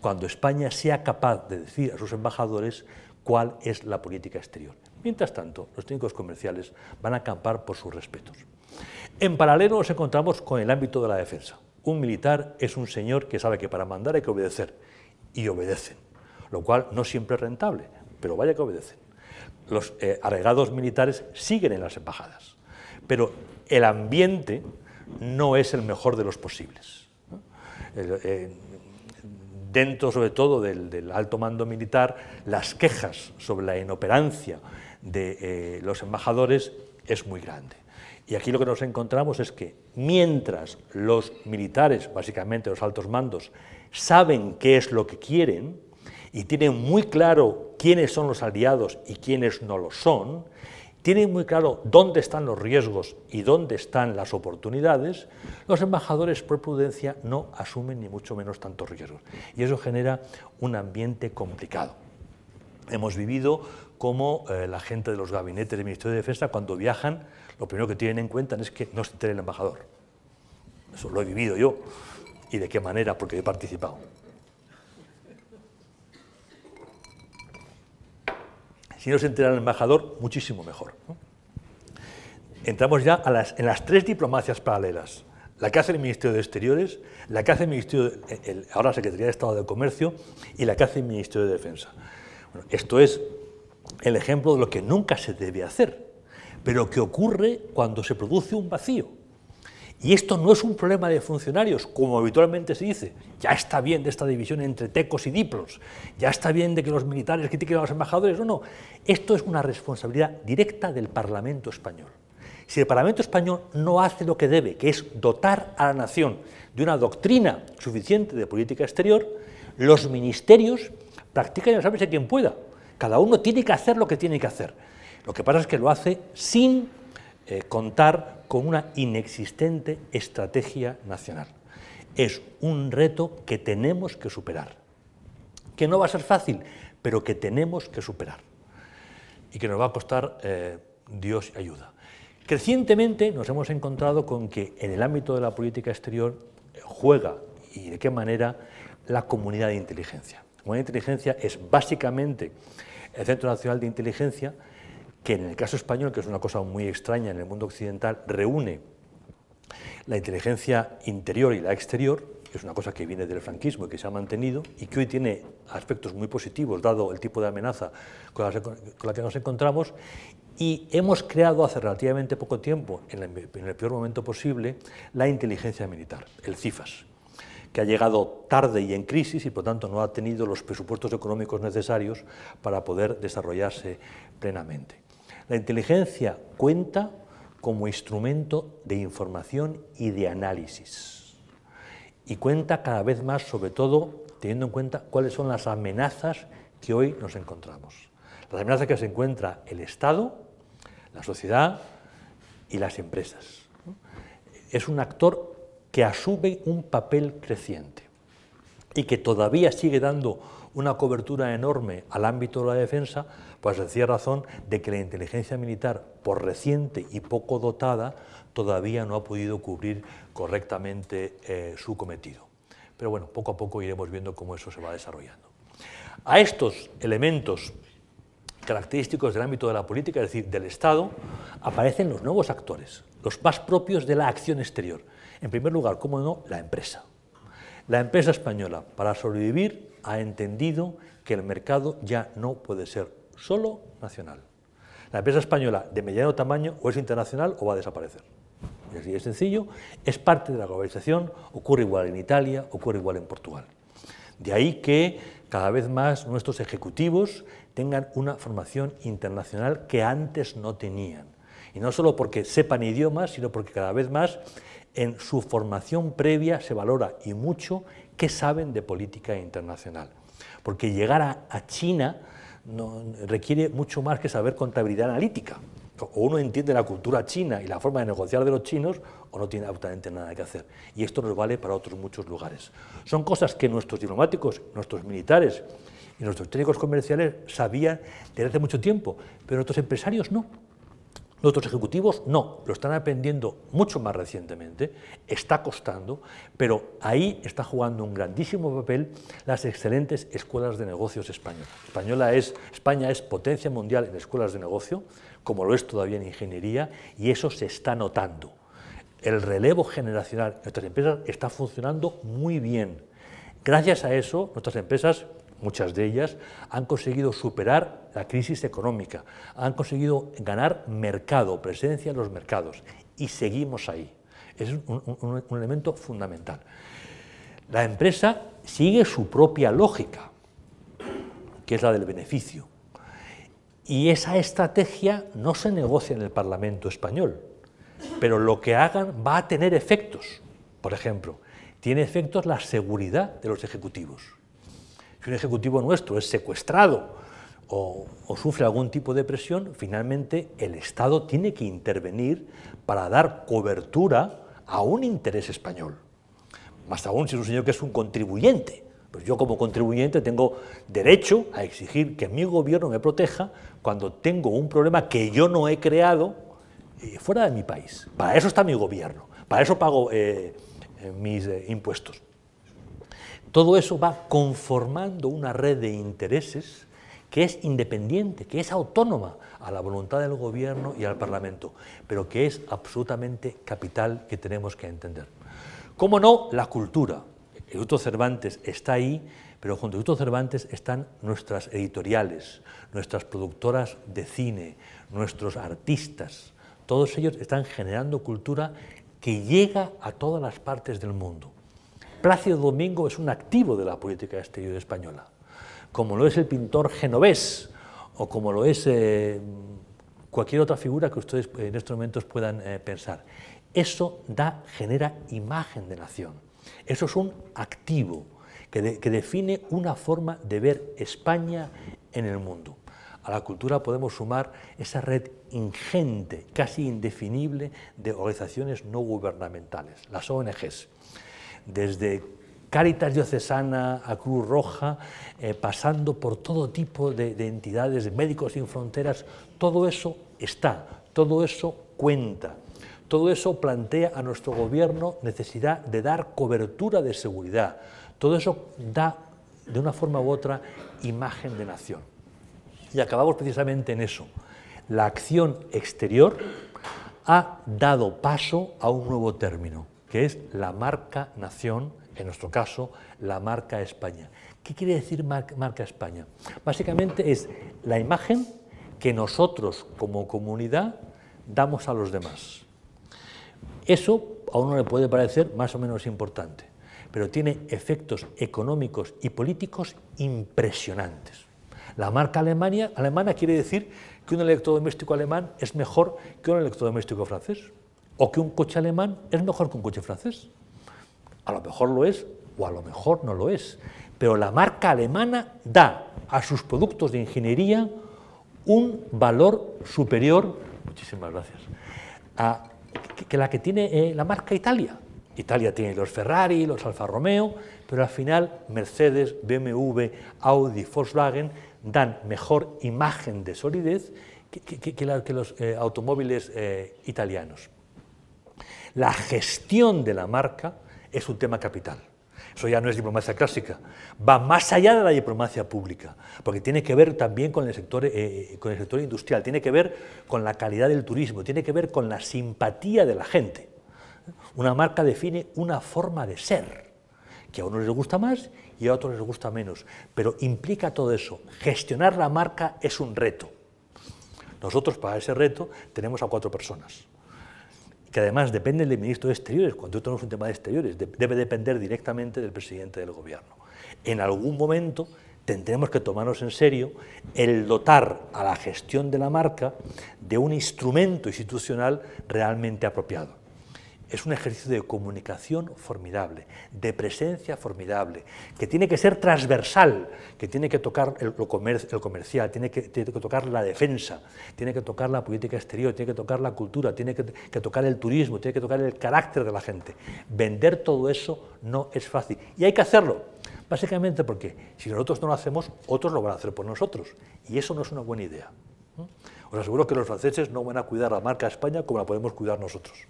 cuando España sea capaz de decir a sus embajadores cuál es la política exterior. Mientras tanto, los técnicos comerciales van a acampar por sus respetos. En paralelo nos encontramos con el ámbito de la defensa. Un militar es un señor que sabe que para mandar hay que obedecer, y obedecen lo cual no siempre es rentable, pero vaya que obedecen. Los eh, agregados militares siguen en las embajadas, pero el ambiente no es el mejor de los posibles. Eh, dentro sobre todo del, alto mando militar, las quejas sobre la inoperancia de eh, los embajadores es muy grande. Y aquí lo que nos encontramos es que mientras los militares, básicamente los altos mandos, saben qué es lo que quieren, y tienen muy claro quiénes son los aliados y quiénes no lo son, tienen muy claro dónde están los riesgos y dónde están las oportunidades, los embajadores por prudencia no asumen ni mucho menos tantos riesgos. Y eso genera un ambiente complicado. Hemos vivido como eh, la gente de los gabinetes del Ministerio de Defensa cuando viajan, lo primero que tienen en cuenta es que no se entere el embajador. Eso lo he vivido yo. ¿Y de qué manera? Porque he participado. Si no se entera el embajador, muchísimo mejor. Entramos ya las, en las tres diplomacias paralelas. La que hace el Ministerio de Exteriores, la que hace el Ministerio, de, eh, ahora Secretaría de Estado de Comercio, y la que hace el Ministerio de Defensa. esto es el ejemplo de lo que nunca se debe hacer, pero que ocurre cuando se produce un vacío. Y esto no es un problema de funcionarios, como habitualmente se dice. Ya está bien de esta división entre tecos y diplos, ya está bien de que los militares critiquen a los embajadores, no, no. Esto es una responsabilidad directa del Parlamento español. Si el Parlamento español no hace lo que debe, que es dotar a la nación de una doctrina suficiente de política exterior, los ministerios practican sabes, a quien pueda. Cada uno tiene que hacer lo que tiene que hacer. Lo que pasa es que lo hace sin eh, contar con una inexistente estrategia nacional. Es un reto que tenemos que superar, que no va a ser fácil, pero que tenemos que superar y que nos va a costar eh, Dios ayuda. Crecientemente nos hemos encontrado con que en el ámbito de la política exterior eh, juega y de qué manera la comunidad de inteligencia. La comunidad de inteligencia es básicamente el Centro Nacional de Inteligencia, que en el caso español, que es una cosa muy extraña en el mundo occidental, reúne la inteligencia interior y la exterior, es una cosa que viene del franquismo y que se ha mantenido y que hoy tiene aspectos muy positivos, dado el tipo de amenaza con la, que nos encontramos, y hemos creado hace relativamente poco tiempo, en el peor momento posible, la inteligencia militar, el CIFAS, que ha llegado tarde y en crisis y por tanto no ha tenido los presupuestos económicos necesarios para poder desarrollarse plenamente. La inteligencia cuenta como instrumento de información y de análisis. Y cuenta cada vez más, sobre todo, teniendo en cuenta cuáles son las amenazas que hoy nos encontramos. Las amenazas que se encuentra el Estado, la sociedad y las empresas. Es un actor que asume un papel creciente y que todavía sigue dando una cobertura enorme al ámbito de la defensa, pues decía razón de que la inteligencia militar, por reciente y poco dotada, todavía no ha podido cubrir correctamente eh, su cometido. Pero bueno, poco a poco iremos viendo cómo eso se va desarrollando. A estos elementos característicos del ámbito de la política, es decir, del Estado, aparecen los nuevos actores, los más propios de la acción exterior. En primer lugar, cómo no, la empresa. La empresa española, para sobrevivir, ha entendido que el mercado ya no puede ser solo nacional. La empresa española de mediano tamaño o es internacional o va a desaparecer. Y así es sencillo, es parte de la globalización, ocurre igual en Italia, ocurre igual en Portugal. De ahí que cada vez más nuestros ejecutivos tengan una formación internacional que antes no tenían. Y no solo porque sepan idiomas, sino porque cada vez más en su formación previa se valora y mucho qué saben de política internacional. Porque llegar a China no, requiere mucho más que saber contabilidad analítica. O uno entiende la cultura china y la forma de negociar de los chinos, o no tiene absolutamente nada que hacer. Y esto nos vale para otros muchos lugares. Son cosas que nuestros diplomáticos, nuestros militares y nuestros técnicos comerciales sabían desde hace mucho tiempo, pero nuestros empresarios no. Nuestros ejecutivos no, lo están aprendiendo mucho más recientemente, está costando, pero ahí está jugando un grandísimo papel las excelentes escuelas de negocios españolas. Española es, España es potencia mundial en escuelas de negocio, como lo es todavía en ingeniería, y eso se está notando. El relevo generacional en nuestras empresas está funcionando muy bien. Gracias a eso, nuestras empresas muchas de ellas, han conseguido superar la crisis económica, han conseguido ganar mercado, presencia en los mercados, y seguimos ahí. Es un, elemento fundamental. La empresa sigue su propia lógica, que es la del beneficio. Y esa estrategia no se negocia en el Parlamento español, pero lo que hagan va a tener efectos. Por ejemplo, tiene efectos la seguridad de los ejecutivos ejecutivo nuestro es secuestrado o, sufre algún tipo de presión, finalmente el Estado tiene que intervenir para dar cobertura a un interés español. Más aún si es un señor que es un contribuyente. Pues yo como contribuyente tengo derecho a exigir que mi gobierno me proteja cuando tengo un problema que yo no he creado eh, fuera de mi país. Para eso está mi gobierno, para eso pago eh, eh, mis impuestos todo eso va conformando una red de intereses que es independiente, que es autónoma a la voluntad del gobierno y al Parlamento, pero que es absolutamente capital que tenemos que entender. ¿Cómo no? La cultura. Euto Cervantes está ahí, pero junto a Euto Cervantes están nuestras editoriales, nuestras productoras de cine, nuestros artistas. Todos ellos están generando cultura que llega a todas las partes del mundo. Plácido Domingo es un activo de la política exterior española, como lo es el pintor genovés o como lo es eh, cualquier otra figura que ustedes en estos momentos puedan eh, pensar. Eso da, genera imagen de nación. Eso es un activo que, que define una forma de ver España en el mundo. A la cultura podemos sumar esa red ingente, casi indefinible, de organizaciones no gubernamentales, las ONGs desde Cáritas Diocesana a Cruz Roja, eh, pasando por todo tipo de, de entidades, de Médicos Sin Fronteras, todo eso está, todo eso cuenta. Todo eso plantea a nuestro gobierno necesidad de dar cobertura de seguridad. Todo eso da, de una forma u otra, imagen de nación. Y acabamos precisamente en eso. La acción exterior ha dado paso a un nuevo término, que es la marca nación, en nuestro caso, la marca España. ¿Qué quiere decir marca, España? Básicamente es la imagen que nosotros como comunidad damos a los demás. Eso a uno le puede parecer más o menos importante, pero tiene efectos económicos y políticos impresionantes. La marca Alemania, alemana quiere decir que un electrodoméstico alemán es mejor que un electrodoméstico francés o que un coche alemán es mejor que un coche francés. A lo mejor lo es o a lo mejor no lo es. Pero la marca alemana da a sus productos de ingeniería un valor superior, muchísimas gracias, que la que tiene eh, la marca Italia. Italia tiene los Ferrari, los Alfa Romeo, pero al final Mercedes, BMW, Audi, Volkswagen dan mejor imagen de solidez que, los eh, automóviles eh, italianos. La gestión de la marca es un tema capital. Eso ya no es diplomacia clásica, va más allá de la diplomacia pública, porque tiene que ver también con el, sector, eh, eh, industrial, tiene que ver con la calidad del turismo, tiene que ver con la simpatía de la gente. Una marca define una forma de ser, que a uno les gusta más y a otros les gusta menos, pero implica todo eso. Gestionar la marca es un reto. Nosotros para ese reto tenemos a cuatro personas que además depende del ministro de Exteriores, cuando esto no un tema de Exteriores, debe depender directamente del presidente del gobierno. En algún momento tendremos que tomarnos en serio el dotar a la gestión de la marca de un instrumento institucional realmente apropiado es un ejercicio de comunicación formidable, de presencia formidable, que tiene que ser transversal, que tiene que tocar el, comercial, tiene que, tocar la defensa, tiene que tocar la política exterior, tiene que tocar la cultura, tiene que, tocar el turismo, tiene que tocar el carácter de la gente. Vender todo eso no es fácil y hay que hacerlo, básicamente porque si nosotros no lo hacemos, otros lo van a hacer por nosotros y eso no es una buena idea. Os aseguro que los franceses no van a cuidar la marca España como la podemos cuidar nosotros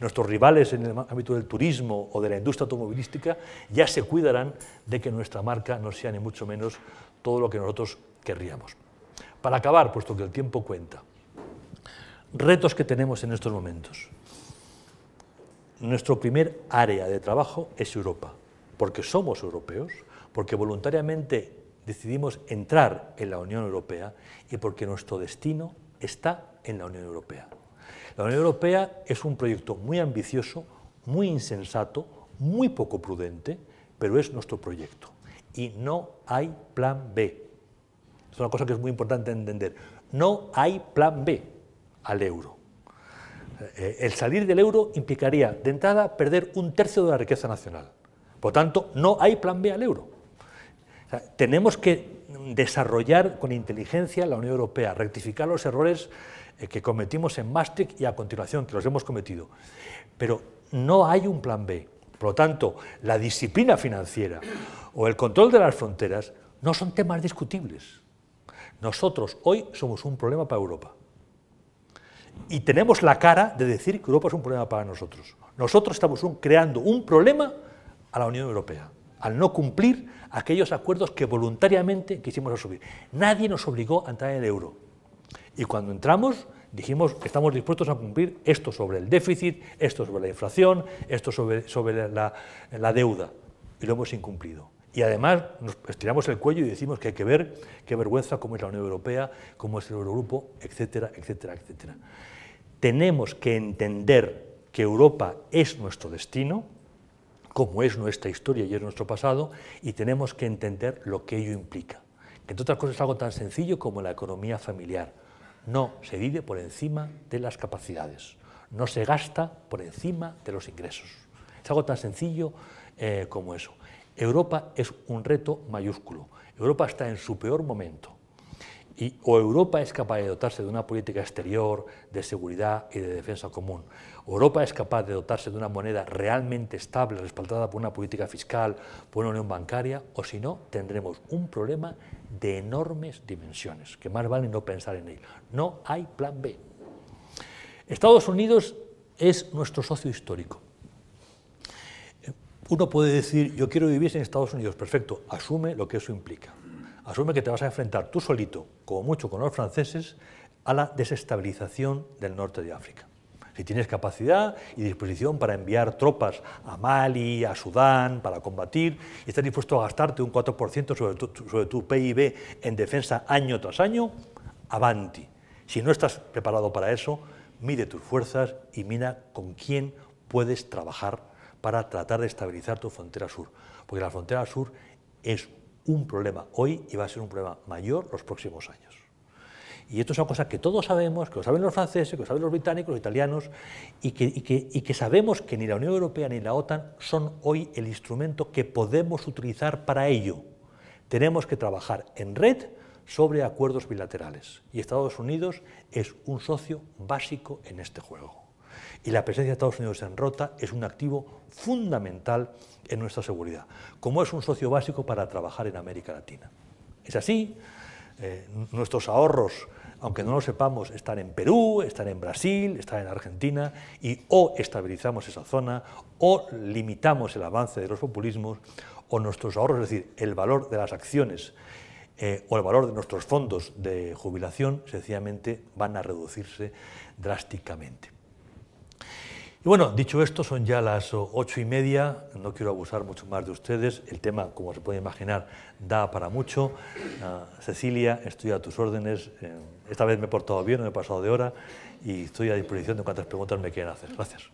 nuestros rivales en el ámbito del turismo o de la industria automovilística ya se cuidarán de que nuestra marca no sea ni mucho menos todo lo que nosotros querríamos. Para acabar, puesto que el tiempo cuenta, retos que tenemos en estos momentos. Nuestro primer área de trabajo es Europa, porque somos europeos, porque voluntariamente decidimos entrar en la Unión Europea y porque nuestro destino está en la Unión Europea. La Unión Europea es un proyecto muy ambicioso, muy insensato, muy poco prudente, pero es nuestro proyecto. Y no hay plan B. Es una cosa que es muy importante entender. No hay plan B al euro. Eh, el salir del euro implicaría, de entrada, perder un tercio de la riqueza nacional. Por tanto, no hay plan B al euro. tenemos que desarrollar con inteligencia la Unión Europea, rectificar los errores eh, que cometimos en Maastricht y a continuación que los hemos cometido. Pero no hay un plan B. Por lo tanto, la disciplina financiera o el control de las fronteras no son temas discutibles. Nosotros hoy somos un problema para Europa. Y tenemos la cara de decir que Europa es un problema para nosotros. Nosotros estamos creando un problema a la Unión Europea al no cumplir aquellos acuerdos que voluntariamente quisimos asumir. Nadie nos obligó a entrar en el euro. Y cuando entramos, dijimos, estamos dispuestos a cumplir esto sobre el déficit, esto sobre la inflación, esto sobre, la, la deuda. Y lo hemos incumplido. Y además nos estiramos el cuello y decimos que hay que ver qué vergüenza cómo es la Unión Europea, cómo es el Eurogrupo, etcétera, etcétera, etcétera. Tenemos que entender que Europa es nuestro destino, como es nuestra historia y es nuestro pasado, y tenemos que entender lo que ello implica. Que entre otras cosas es algo tan sencillo como la economía familiar no se vive por encima de las capacidades, no se gasta por encima de los ingresos. Es algo tan sencillo eh, como eso. Europa es un reto mayúsculo. Europa está en su peor momento. Y, o Europa es capaz de dotarse de una política exterior, de seguridad y de defensa común. Europa es capaz de dotarse de una moneda realmente estable, respaldada por una política fiscal, por una unión bancaria, o si no, tendremos un problema de enormes dimensiones, que más vale no pensar en ello. No hay plan B. Estados Unidos es nuestro socio histórico. Eh, uno puede decir, yo quiero vivir en Estados Unidos, perfecto, asume lo que eso implica. Asume que te vas a enfrentar tú solito, como mucho con los franceses, a la desestabilización del norte de África si tienes capacidad y disposición para enviar tropas a Mali, a Sudán, para combatir, y estás dispuesto a gastarte un 4% sobre tu, PIB en defensa año tras año, avanti. Si no estás preparado para eso, mide tus fuerzas y mira con quién puedes trabajar para tratar de estabilizar tu frontera sur. Porque la frontera sur es un problema hoy y va a ser un problema mayor los próximos años. Y esto es una cosa que todos sabemos, que lo saben los franceses, que lo saben los británicos, los italianos, y que, que, sabemos que ni la Unión Europea ni la OTAN son hoy el instrumento que podemos utilizar para ello. Tenemos que trabajar en red sobre acuerdos bilaterales. Y Estados Unidos es un socio básico en este juego. Y la presencia de Estados Unidos en Rota es un activo fundamental en nuestra seguridad, como es un socio básico para trabajar en América Latina. Es así, eh, nuestros ahorros aunque no lo sepamos, estar en Perú, estar en Brasil, estar en Argentina, y o estabilizamos esa zona, o limitamos el avance de los populismos, o nuestros ahorros, es decir, el valor de las acciones eh, o el valor de nuestros fondos de jubilación, sencillamente van a reducirse drásticamente. Y bueno, dicho esto, son ya las ocho y media, no quiero abusar mucho más de ustedes, el tema, como se puede imaginar, da para mucho. Ah, Cecilia, estoy a tus órdenes, eh, esta vez me he portado bien, no me he pasado de hora y estoy a disposición de cuantas preguntas me quieran hacer. Gracias.